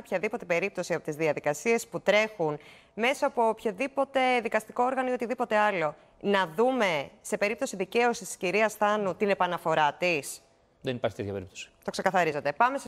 υπάρχει οποιαδήποτε περίπτωση από τις διαδικασίες που τρέχουν μέσα από οποιοδήποτε δικαστικό όργανο ή οτιδήποτε άλλο, να δούμε σε περίπτωση δικαίωσης της κυρίας Θάνου την επαναφορά της. Δεν υπάρχει τέτοια περίπτωση. Το ξεκαθαρίζετε. Πάμε